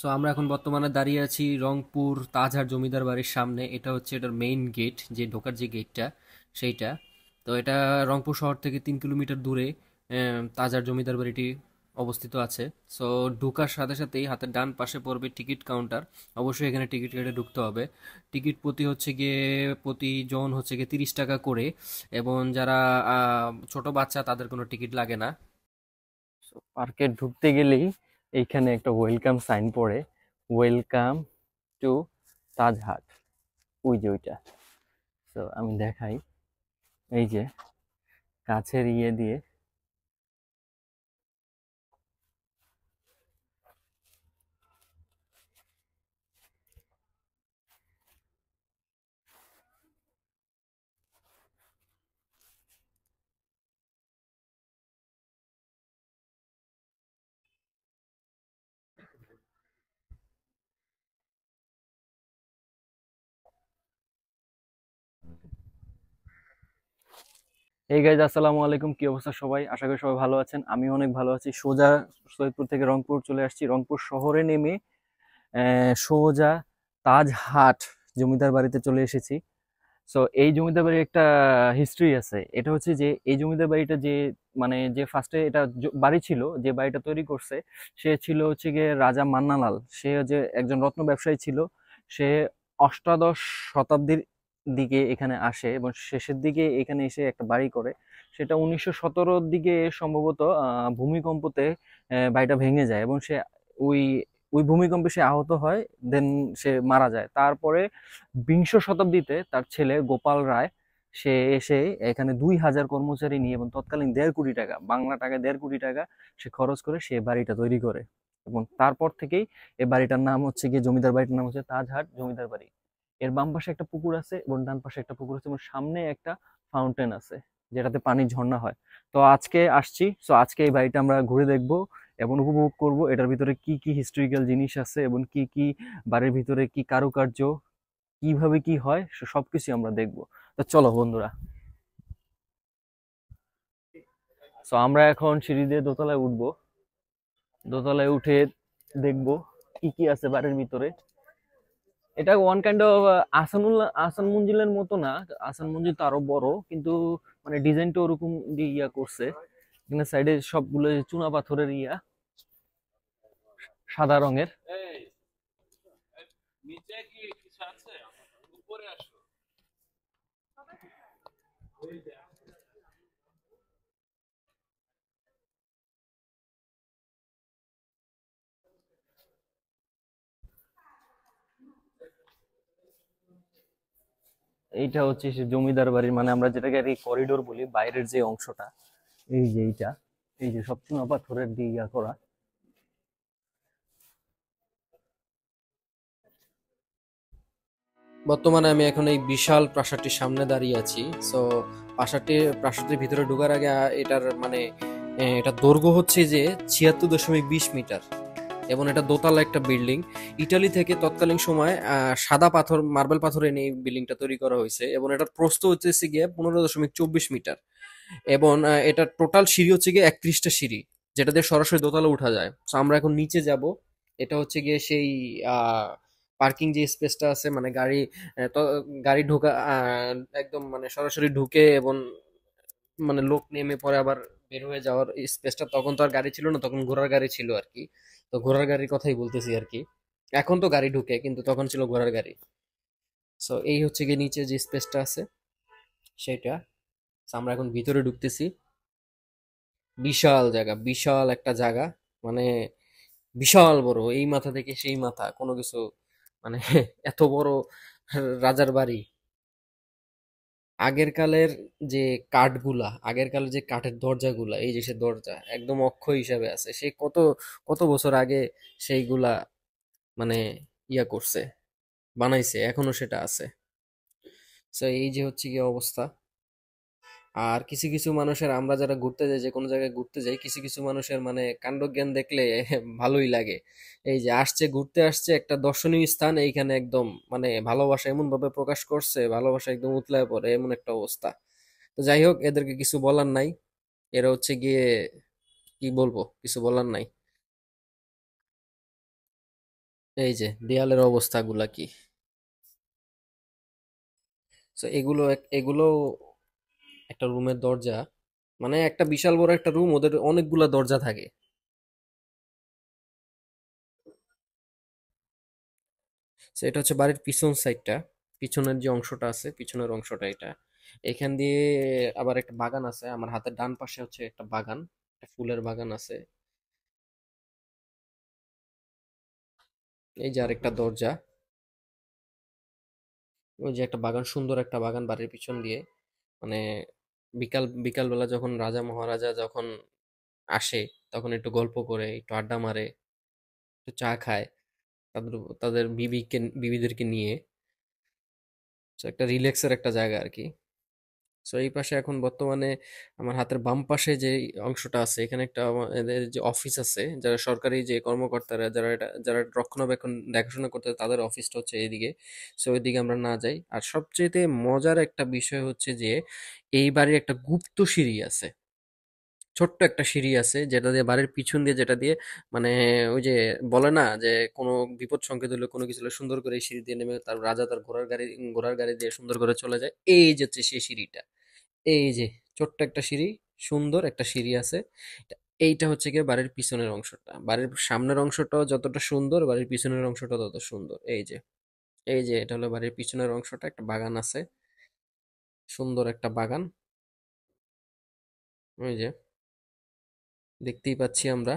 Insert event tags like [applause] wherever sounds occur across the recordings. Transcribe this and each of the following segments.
So আমরা এখন বর্তমানে দাঁড়িয়ে আছি রংপুর তাজহার জমিদার বাড়ির সামনে এটা হচ্ছে এটার মেইন গেট যে ঢোকার যে গেটটা সেইটা তো এটা রংপুর শহর থেকে তিন কিলোমিটার দূরে তাজার জমিদার বাড়িটি অবস্থিত আছে সো ঢোকার সাথে সাথেই হাতের ডান পাশে পড়বে টিকিট কাউন্টার অবশ্যই এখানে টিকিট কেটে ঢুকতে হবে টিকিট প্রতি হচ্ছে গিয়ে প্রতিজন হচ্ছে গিয়ে তিরিশ টাকা করে এবং যারা ছোট বাচ্চা তাদের কোনো টিকিট লাগে না পার্কে ঢুকতে গেলেই এইখানে একটা ওয়েলকাম সাইন পড়ে ওয়েলকাম টু তাজহাট ওই যে ওইটা তো আমি দেখাই এই যে কাছের ইয়ে দিয়ে এই গাইজ আসসালামু আলাইকুম কি অবস্থা সবাই আশা করি সবাই ভালো আছেন আমি অনেক ভালো আছি সোজা সৈয়দপুর থেকে রংপুর চলে আসছি রংপুর শহরে নেমে সোজা তাজহাট জমিদার বাড়িতে চলে এসেছি সো এই জমিদার বাড়ির একটা হিস্ট্রি আছে এটা হচ্ছে যে এই জমিদার বাড়িটা যে মানে যে ফার্স্টে এটা বাড়ি ছিল যে বাড়িটা তৈরি করছে সে ছিল হচ্ছে গিয়ে রাজা মান্নালাল সে যে একজন রত্ন ব্যবসায়ী ছিল সে অষ্টাদশ শতাব্দীর দিকে এখানে আসে এবং শেষের দিকে এখানে এসে একটা বাড়ি করে সেটা উনিশশো সতেরোর দিকে সম্ভবত ভূমিকম্পতে বাড়িটা ভেঙে যায় এবং সে ওই ওই ভূমিকম্পে সে আহত হয় দেন সে মারা যায় তারপরে বিংশ শতাব্দীতে তার ছেলে গোপাল রায় সে এসে এখানে দুই হাজার কর্মচারী নিয়ে এবং তৎকালীন দেড় কোটি টাকা বাংলা টাকা দেড় কোটি টাকা সে খরচ করে সে বাড়িটা তৈরি করে এবং তারপর থেকেই এই বাড়িটার নাম হচ্ছে গিয়ে জমিদার বাড়িটার নাম হচ্ছে তাজহাট জমিদার বাড়ি এর বাম পাশে একটা পুকুর আছে এবং ডান পাশে একটা পুকুর আছে এবং সামনে একটা ফাউন্টেন আছে যেটাতে পানি ঝর্ণা হয় তো আজকে আসছি সো আজকে এই বাড়িটা আমরা ঘুরে দেখব এবং উপভোগ করব এটার ভিতরে কি কি হিস্টোরিক্যাল জিনিস আছে এবং কি কি বাড়ির ভিতরে কি কারুকার্য কিভাবে কি হয় সব কিছু আমরা দেখব তো চলো বন্ধুরা সো আমরা এখন সিঁড়ি দিয়ে দোতলায় উঠবো দোতলায় উঠে দেখব কি কি আছে বাড়ির ভিতরে এটা ওয়ান কাইন্ড অফ আসানুল আসান মঞ্জিলের মতো না আসান মঞ্জিল তো আরো বড় কিন্তু মানে ডিজাইনটা ওরকম ইয়া করছে এখানে সাইডে সবগুলো চুনা পাথরের ইয়া সাদা রঙের উপরে আসো এইটা হচ্ছে সে জমিদার বাড়ির মানে আমরা যেটাকে আর করিডোর বলি বাইরের যে অংশটা এই যে এইটা এই যে সব সপ্তমা পাথরের দিয়ে ইয়া করা বর্তমানে আমি এখন এই বিশাল প্রাসাদটির সামনে দাঁড়িয়ে আছি সো প্রাসাদটির প্রাসাদের ভিতরে ঢোকার আগে এটার মানে এটা দৈর্ঘ্য হচ্ছে যে ছিয়াত্তর দশমিক বিশ মিটার এবং এটা দোতলা একটা বিল্ডিং ইটালি থেকে তৎকালীন সময় সাদা পাথর মার্বেল পাথর এনে এই বিল্ডিংটা তৈরি করা হয়েছে এবং এটার প্রস্থ হচ্ছে গিয়ে পনেরো দশমিক চব্বিশ মিটার এবং এটা টোটাল সিঁড়ি হচ্ছে গিয়ে একত্রিশটা সিঁড়ি যেটা দিয়ে সরাসরি দোতলা উঠা যায় সো আমরা এখন নিচে যাব এটা হচ্ছে গিয়ে সেই পার্কিং যে স্পেসটা আছে মানে গাড়ি গাড়ি ঢোকা একদম মানে সরাসরি ঢুকে এবং মানে লোক নেমে পরে আবার বের হয়ে যাওয়ার স্পেসটা তখন তো আর গাড়ি ছিল না তখন ঘোড়ার গাড়ি ছিল আর কি তো ঘোড়ার গাড়ির কথাই বলতেছি আর কি এখন তো গাড়ি ঢুকে কিন্তু তখন ছিল ঘোড়ার গাড়ি সো এই হচ্ছে গিয়ে নিচে যে স্পেসটা আছে সেটা আমরা এখন ভিতরে ঢুকতেছি বিশাল জায়গা বিশাল একটা জায়গা মানে বিশাল বড় এই মাথা থেকে সেই মাথা কোনো কিছু মানে [laughs] এত বড় রাজার বাড়ি আগের কালের যে কাঠগুলা আগের কালের যে কাঠের দরজাগুলা এই যে সে দরজা একদম অক্ষয় হিসাবে আছে সে কত কত বছর আগে সেইগুলা মানে ইয়া করছে বানাইছে এখনো সেটা আছে এই যে হচ্ছে কি অবস্থা আর কিছু কিছু মানুষের আমরা যারা ঘুরতে যাই যে কোনো জায়গায় ঘুরতে যাই কিছু কিছু মানুষের মানে কাণ্ডজ্ঞান দেখলে [laughs] ভালোই লাগে এই যে আসছে ঘুরতে আসছে একটা দর্শনীয় স্থান এইখানে একদম মানে ভালোবাসা এমনভাবে প্রকাশ করছে ভালোবাসা একদম উতলায় পড়ে এমন একটা অবস্থা তো যাই হোক এদেরকে কিছু বলার নাই এরা হচ্ছে গিয়ে কি বলবো কিছু বলার নাই এই যে দেয়ালের অবস্থাগুলা কি তো এগুলো এগুলো একটা রুমের দরজা মানে একটা বিশাল বড় একটা রুম ওদের অনেকগুলা দরজা থাকে এটা হচ্ছে বাড়ির পিছন সাইডটা পিছনের যে অংশটা আছে পিছনের অংশটা এটা এখান দিয়ে আবার একটা বাগান আছে আমার হাতের ডান পাশে হচ্ছে একটা বাগান একটা ফুলের বাগান আছে এই যে আরেকটা দরজা ওই যে একটা বাগান সুন্দর একটা বাগান বাড়ির পিছন দিয়ে মানে বিকাল বিকালবেলা যখন রাজা মহারাজা যখন আসে তখন একটু গল্প করে একটু আড্ডা মারে একটু চা খায় তাদের তাদের বিবিকে বিবিদেরকে নিয়ে একটা রিল্যাক্সের একটা জায়গা আর কি সো এই পাশে এখন বর্তমানে আমার হাতের বাম পাশে যে অংশটা আছে এখানে একটা আমাদের যে অফিস আছে যারা সরকারি যে কর্মকর্তারা যারা এটা যারা রক্ষণাবেক্ষণ দেখাশোনা করতে তাদের অফিসটা হচ্ছে এইদিকে সো ওইদিকে আমরা না যাই আর সবচেয়ে মজার একটা বিষয় হচ্ছে যে এই বাড়ির একটা গুপ্ত সিঁড়ি আছে ছোট্ট একটা সিঁড়ি আছে যেটা দিয়ে বাড়ির পিছন দিয়ে যেটা দিয়ে মানে ওই যে বলে না যে কোনো বিপদ সংকেত হলে কোনো কিছু হলে সুন্দর করে এই সিঁড়ি দিয়ে নেমে তার রাজা তার ঘোড়ার গাড়ি ঘোড়ার গাড়ি দিয়ে সুন্দর করে চলে যায় এই যে হচ্ছে সেই সিঁড়িটা এই যে ছোট্ট একটা সিঁড়ি সুন্দর একটা সিঁড়ি আছে এইটা হচ্ছে গিয়ে বাড়ির পিছনের অংশটা বাড়ির সামনের অংশটাও যতটা সুন্দর বাড়ির পিছনের অংশটা তত সুন্দর এই যে এই যে এটা হলো বাড়ির পিছনের অংশটা একটা বাগান আছে সুন্দর একটা বাগান ওই যে দেখতেই পাচ্ছি আমরা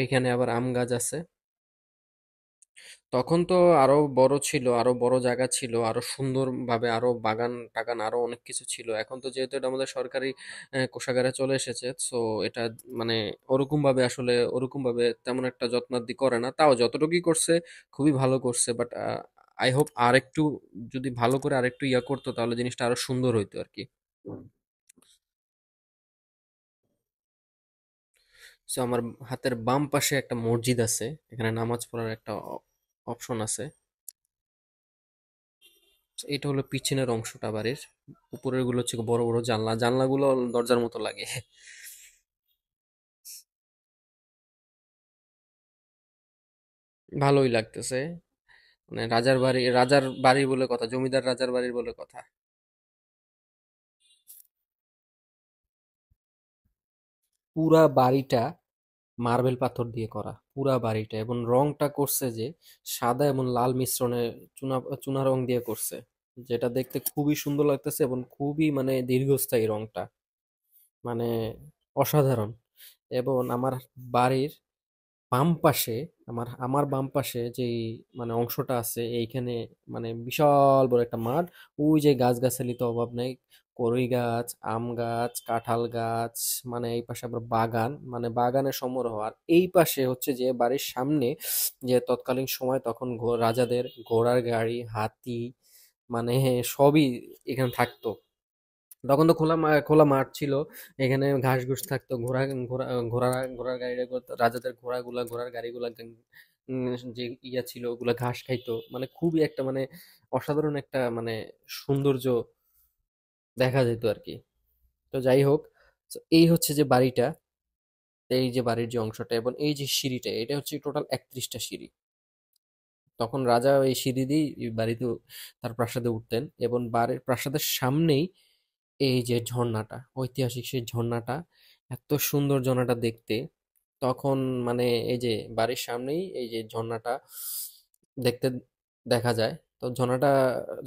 এইখানে আবার আম গাছ আছে তখন তো আরো বড় ছিল আরো বড় জায়গা ছিল আরো সুন্দরভাবে আরো বাগান টাগান আরো অনেক কিছু ছিল এখন তো যেহেতু এটা আমাদের সরকারি কোষাগারে চলে এসেছে সো এটা মানে ওরকম ভাবে আসলে ওরকম ভাবে তেমন একটা যত্নাদি করে না তাও যতটুকুই করছে খুবই ভালো করছে বাট আই হোপ আর একটু যদি ভালো করে আরেকটু ইয়া করতো তাহলে জিনিসটা আরো সুন্দর হইতো আর কি সো আমার হাতের বাম পাশে একটা মসজিদ আছে এখানে নামাজ পড়ার একটা অপশন আছে এটা হলো পিছনের অংশটা বাড়ির উপরের গুলো হচ্ছে বড় বড় জানলা জানলাগুলো দরজার মতো লাগে ভালোই লাগতেছে মানে রাজার বাড়ি রাজার বাড়ি বলে কথা জমিদার রাজার বাড়ির বলে কথা পুরা বাড়িটা মার্বেল পাথর দিয়ে করা পুরা বাড়িটা এবং রংটা করছে যে সাদা এবং লাল মিশ্রণে চুনা চুনা রং দিয়ে করছে যেটা দেখতে খুবই সুন্দর লাগতেছে এবং খুবই মানে দীর্ঘস্থায়ী রংটা মানে অসাধারণ এবং আমার বাড়ির বাম পাশে আমার আমার বাম পাশে যেই মানে অংশটা আছে এইখানে মানে বিশাল বড় একটা মাঠ ওই যে গাছগাছালি তো অভাব নেই করুই গাছ আম গাছ কাঁঠাল গাছ মানে এই পাশে আবার বাগান মানে বাগানের সমারোহ আর এই পাশে হচ্ছে যে বাড়ির সামনে যে তৎকালীন সময় তখন রাজাদের ঘোড়ার গাড়ি হাতি মানে সবই এখানে থাকতো তখন তো খোলা খোলা মাঠ ছিল এখানে ঘাস ঘুষ থাকতো ঘোড়া ঘোড়া ঘোড়া ঘোড়ার গাড়িটা রাজাদের ঘোড়াগুলা ঘোড়ার গাড়িগুলা যে ইয়া ছিল ওগুলা ঘাস খাইতো মানে খুবই একটা মানে অসাধারণ একটা মানে সৌন্দর্য দেখা যেত আর কি তো যাই হোক এই হচ্ছে যে বাড়িটা এই যে বাড়ির যে অংশটা এবং এই যে সিঁড়িটা এটা হচ্ছে টোটাল একত্রিশটা সিঁড়ি তখন রাজা এই সিঁড়ি দিয়ে বাড়িতে তার প্রাসাদে উঠতেন এবং বাড়ির প্রাসাদের সামনেই এই যে ঝর্ণাটা ঐতিহাসিক সেই ঝর্ণাটা এত সুন্দর ঝর্ণাটা দেখতে তখন মানে এই যে বাড়ির সামনেই এই যে ঝর্ণাটা দেখতে দেখা যায় তো ঝর্ণাটা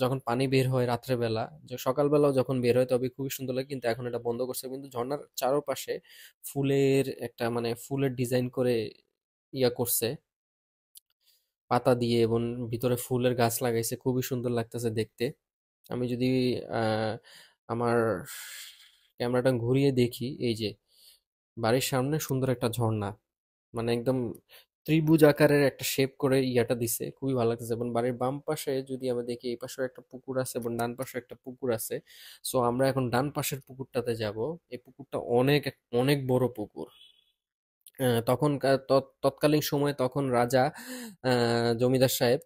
যখন পানি বের হয় রাত্রেবেলা যে সকালবেলাও যখন বের হয় তবে খুবই সুন্দর লাগে কিন্তু এখন এটা বন্ধ করছে কিন্তু ঝর্ণার চারপাশে ফুলের একটা মানে ফুলের ডিজাইন করে ইয়া করছে পাতা দিয়ে এবং ভিতরে ফুলের গাছ লাগাইছে খুবই সুন্দর লাগতেছে দেখতে আমি যদি আমার ক্যামেরাটা ঘুরিয়ে দেখি এই যে বাড়ির সামনে সুন্দর একটা ঝর্ণা মানে একদম ত্রিভুজ আকারের একটা শেপ করে ইয়াটা দিছে খুবই ভালো লাগছে এবং বাড়ির বাম পাশে যদি আমরা দেখি এই পাশে একটা পুকুর আছে এবং ডান পাশে একটা পুকুর আছে সো আমরা এখন ডান পাশের পুকুরটাতে যাব এই পুকুরটা অনেক অনেক বড় পুকুর তখন তৎকালীন সময়ে তখন রাজা জমিদার সাহেব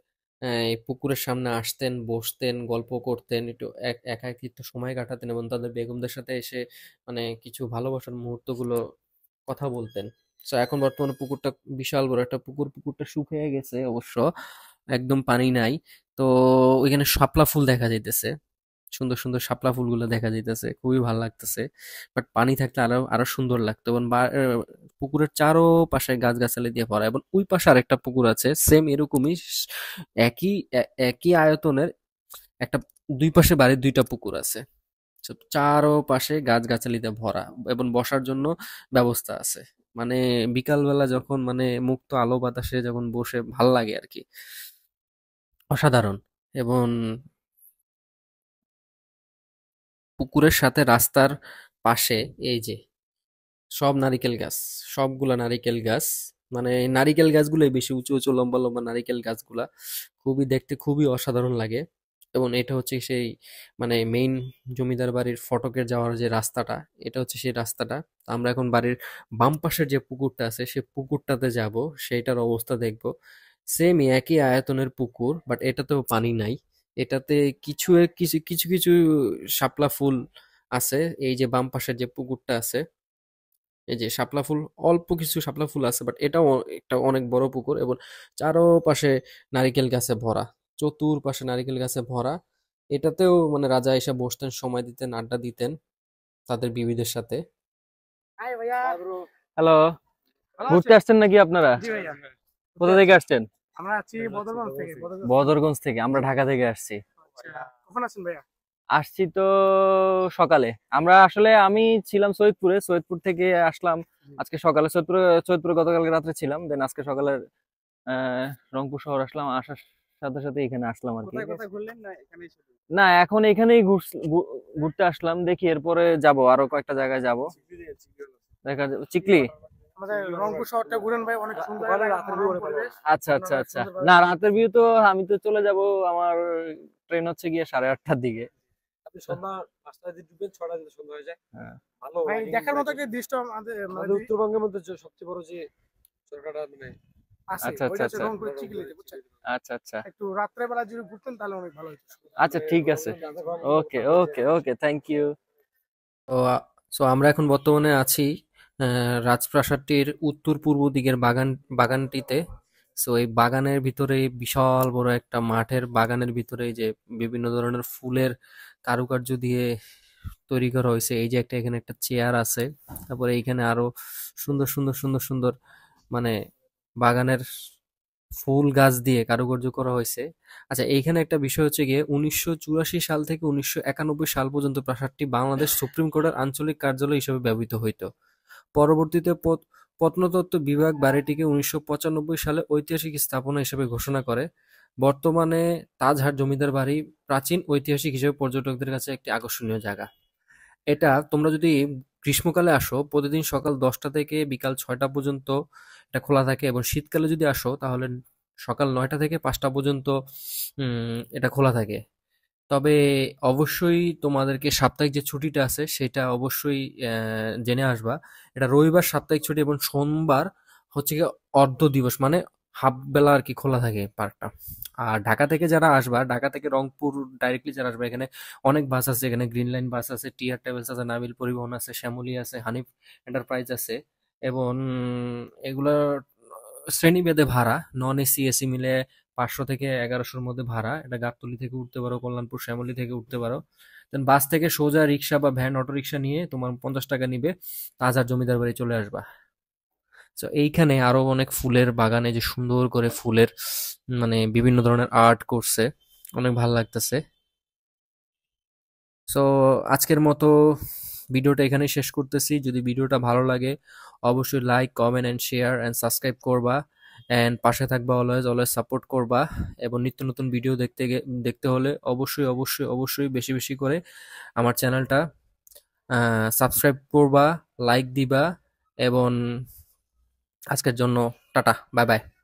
এই পুকুরের সামনে আসতেন বসতেন গল্প করতেন একটু একা একটু সময় কাটাতেন এবং তাদের বেগমদের সাথে এসে মানে কিছু ভালোবাসার মুহূর্তগুলো কথা বলতেন তো এখন বর্তমানে পুকুরটা বিশাল বড় একটা পুকুর পুকুরটা শুকিয়ে গেছে অবশ্য একদম পানি নাই তো ওইখানে শাপলা ফুল দেখা যাইতেছে সুন্দর সুন্দর শাপলা ফুলগুলো দেখা যাইতেছে খুবই ভালো লাগতেছে বাট পানি থাকলে আরো আরো সুন্দর লাগতো এবং পুকুরের চারো পাশে গাছগাছালি দিয়ে ভরা এবং ওই পাশে আরেকটা পুকুর আছে সেম এরকমই একই একই আয়তনের একটা দুই পাশে বাড়ির দুইটা পুকুর আছে চারো পাশে গাছগাছালিতে ভরা এবং বসার জন্য ব্যবস্থা আছে মানে বিকালবেলা যখন মানে মুক্ত আলো বাতাসে যখন বসে ভাল লাগে আর কি অসাধারণ এবং পুকুরের সাথে রাস্তার পাশে এই যে সব নারিকেল গাছ সবগুলা নারিকেল গাছ মানে নারিকেল গাছগুলোই বেশি উঁচু উঁচু লম্বা লম্বা নারিকেল গাছগুলা খুবই দেখতে খুবই অসাধারণ লাগে এবং এটা হচ্ছে সেই মানে মেইন জমিদার বাড়ির ফটকের যাওয়ার যে রাস্তাটা এটা হচ্ছে সেই রাস্তাটা আমরা এখন বাড়ির বাম পাশের যে পুকুরটা আছে সে পুকুরটাতে যাব সেইটার অবস্থা দেখব সেম একই আয়তনের পুকুর বাট এটাতেও পানি নাই এটাতে কিছু কিছু কিছু কিছু শাপলা ফুল আছে এই যে বাম পাশের যে পুকুরটা আছে এই যে শাপলা ফুল অল্প কিছু শাপলা ফুল আছে বাট এটাও একটা অনেক বড় পুকুর এবং চারোপাশে নারিকেল গাছে ভরা চতুর্পাশে নারিকেল গাছে ভরা এটাতেও মানে রাজা এসে বসতেন সময় দিতেন আড্ডা দিতেন তাদের বিবিদের সাথে হ্যালো ঘুরতে আসছেন নাকি আপনারা কোথা থেকে আসছেন বদরগঞ্জ থেকে আমরা ঢাকা থেকে আসছি আচ্ছা, ভাইয়া আসছি তো সকালে আমরা আসলে আমি ছিলাম সৈয়দপুরে সৈয়দপুর থেকে আসলাম আজকে সকালে সৈয়দপুরে সৈয়দপুরে গতকালকে রাত্রে ছিলাম দেন আজকে সকালে রংপুর শহর আসলাম আসার সাথে সাথে এখানে আসলাম আর কি না এখন এখানেই ঘুরতে আসলাম দেখি এরপরে যাব আরো কয়েকটা জায়গায় যাব দেখা যাবে চিকলি আচ্ছা, আচ্ছা, আচ্ছা। রাতের তো আমি তো চলে আমার ট্রেন হচ্ছে গিয়ে সাড়ে আটটার দিকে হ্যাঁ। দেখার মতো একটা দৃশ্য উত্তরবঙ্গের মধ্যে সবচেয়ে বড় যে আচ্ছা আচ্ছা, আচ্ছা।, আচ্ছা, আচ্ছা ঠিক আছে ওকে ওকে ওকে ইউ সো আমরা এখন বর্তমানে আছি রাজপ্রাসাদটির উত্তর পূর্ব দিকের বাগান বাগানটিতে সো এই বাগানের ভিতরে বিশাল বড় একটা মাঠের বাগানের ভিতরে যে বিভিন্ন ধরনের ফুলের কারুকার্য দিয়ে তৈরি করা হয়েছে এই যে একটা এখানে একটা চেয়ার আছে তারপরে এইখানে আরো সুন্দর সুন্দর সুন্দর সুন্দর মানে বাগানের ফুল গাছ দিয়ে কারুকার্য করা হয়েছে আচ্ছা এইখানে একটা বিষয় হচ্ছে গিয়ে উনিশশো সাল থেকে উনিশশো সাল পর্যন্ত প্রাসাদটি বাংলাদেশ সুপ্রিম কোর্টের আঞ্চলিক কার্যালয় হিসেবে ব্যবহৃত হইত পরবর্তীতে প্রত্নতত্ত্ব বিভাগ বাড়িটিকে উনিশশো সালে ঐতিহাসিক স্থাপনা হিসেবে ঘোষণা করে বর্তমানে তাজহার জমিদার বাড়ি প্রাচীন ঐতিহাসিক হিসেবে পর্যটকদের কাছে একটি আকর্ষণীয় জায়গা এটা তোমরা যদি গ্রীষ্মকালে আসো প্রতিদিন সকাল দশটা থেকে বিকাল ছয়টা পর্যন্ত এটা খোলা থাকে এবং শীতকালে যদি আসো তাহলে সকাল নয়টা থেকে পাঁচটা পর্যন্ত এটা খোলা থাকে তবে অবশ্যই তোমাদেরকে সাপ্তাহিক যে ছুটিটা আছে সেটা অবশ্যই জেনে আসবা এটা রবিবার সাপ্তাহিক ছুটি এবং সোমবার হচ্ছে গিয়ে অর্ধ দিবস মানে হাফ বেলা আর কি খোলা থাকে পার্কটা আর ঢাকা থেকে যারা আসবা ঢাকা থেকে রংপুর ডাইরেক্টলি যারা আসবে এখানে অনেক বাস আছে এখানে গ্রিন লাইন বাস আছে টিআর ট্রাভেলস আছে নাবিল পরিবহন আছে শ্যামলি আছে হানিফ এন্টারপ্রাইজ আছে এবং এগুলোর শ্রেণীভেদে ভাড়া নন এসি এসি মিলে পাঁচশো থেকে এগারোশোর মধ্যে ভাড়া এটা গাতলি থেকে উঠতে পারো কল্যাণপুর শ্যামলি থেকে উঠতে পারো দেন বাস থেকে সোজা রিক্সা বা ভ্যান অটো রিক্সা নিয়ে তোমার পঞ্চাশ টাকা নিবে তাজার জমিদার বাড়ি চলে আসবা সো এইখানে আরও অনেক ফুলের বাগানে যে সুন্দর করে ফুলের মানে বিভিন্ন ধরনের আর্ট করছে অনেক ভালো লাগতেছে সো আজকের মতো ভিডিওটা এখানে শেষ করতেছি যদি ভিডিওটা ভালো লাগে অবশ্যই like comment and share and subscribe করবা অ্যান্ড পাশে থাকবা অলওয়েজ অলওয়েজ সাপোর্ট করবা এবং নিত্য নতুন ভিডিও দেখতে দেখতে হলে অবশ্যই অবশ্যই অবশ্যই বেশি বেশি করে আমার চ্যানেলটা সাবস্ক্রাইব করবা লাইক দিবা এবং আজকের জন্য টাটা বাই বাই